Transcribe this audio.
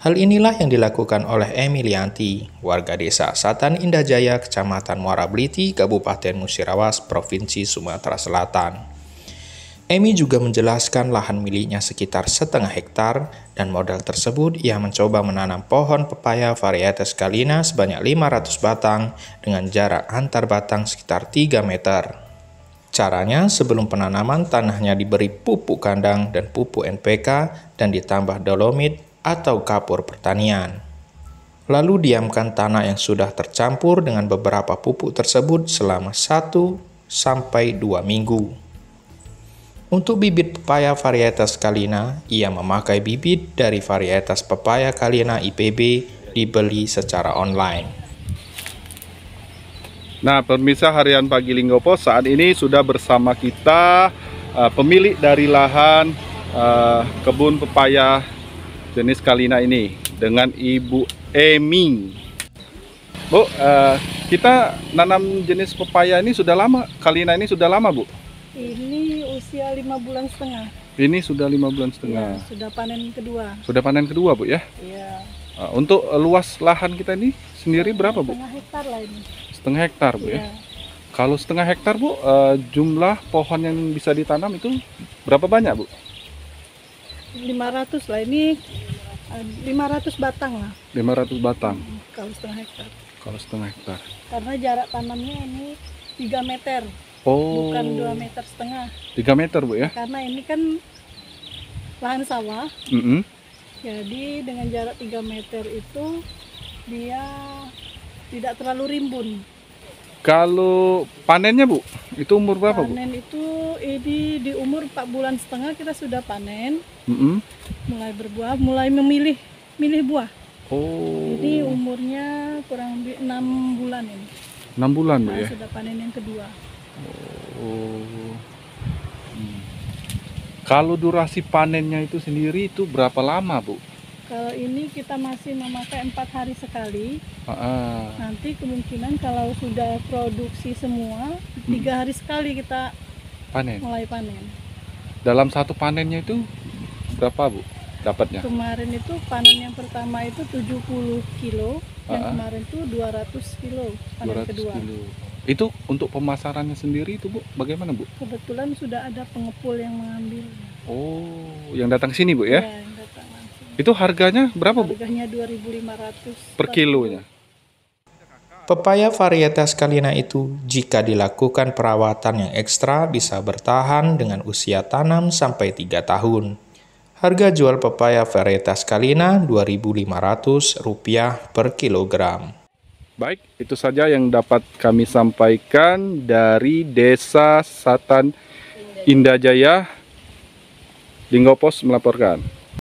Hal inilah yang dilakukan oleh Emilianti, warga desa Satan Indah Jaya, Kecamatan Muara Beliti, Kabupaten Musirawas, Provinsi Sumatera Selatan. Emi juga menjelaskan lahan miliknya sekitar setengah hektar dan modal tersebut ia mencoba menanam pohon pepaya varietas kalina sebanyak 500 batang dengan jarak antar batang sekitar 3 meter. Caranya sebelum penanaman tanahnya diberi pupuk kandang dan pupuk NPK dan ditambah dolomit atau kapur pertanian. Lalu diamkan tanah yang sudah tercampur dengan beberapa pupuk tersebut selama 1 sampai 2 minggu. Untuk bibit pepaya varietas Kalina, ia memakai bibit dari varietas pepaya Kalina IPB dibeli secara online. Nah, pemirsa harian pagi Linggopo saat ini sudah bersama kita uh, pemilik dari lahan uh, kebun pepaya jenis Kalina ini dengan Ibu Emi. Bu, uh, kita nanam jenis pepaya ini sudah lama, Kalina ini sudah lama, Bu? Ini usia lima bulan setengah. Ini sudah lima bulan setengah. Ya, sudah panen kedua. Sudah panen kedua, Bu ya? Iya. Uh, untuk luas lahan kita ini sendiri berapa, Bu? Setengah hektar lah ini. Setengah hektar, Bu ya? ya? Kalau setengah hektar, Bu, uh, jumlah pohon yang bisa ditanam itu berapa banyak, Bu? 500 lah ini 500 eh, batang lah 500 batang hmm, kalau setengah hektar kalau setengah hektar karena jarak tanamnya ini 3 meter oh bukan 2 meter setengah 3 meter Bu ya karena ini kan lahan sawah mm -hmm. jadi dengan jarak 3 meter itu dia tidak terlalu rimbun kalau panennya Bu, itu umur berapa Bu? Panen itu ini di umur 4 bulan setengah kita sudah panen. Mm -hmm. Mulai berbuah, mulai memilih milih buah. Oh. Ini umurnya kurang lebih 6 bulan ini. Enam bulan Bu ya? Sudah panen yang kedua. Oh. Hmm. Kalau durasi panennya itu sendiri itu berapa lama Bu? Kalau ini kita masih memakai empat hari sekali. Uh -uh. Nanti kemungkinan kalau sudah produksi semua hmm. tiga hmm. hari sekali kita panen. Mulai panen. Dalam satu panennya itu berapa bu dapatnya? Kemarin itu panen yang pertama itu 70 kilo, uh yang kemarin itu 200 kilo panen 200 kedua. Kilo. Itu untuk pemasarannya sendiri itu bu bagaimana bu? Kebetulan sudah ada pengepul yang mengambil. Oh, yang datang sini bu ya? ya itu harganya berapa, Bu? Harganya 2.500 per kilonya. Pepaya varietas kalina itu jika dilakukan perawatan yang ekstra bisa bertahan dengan usia tanam sampai 3 tahun. Harga jual pepaya varietas kalina Rp2.500 per kilogram. Baik, itu saja yang dapat kami sampaikan dari Desa Satan Indajaya. Linggo Linggopos melaporkan.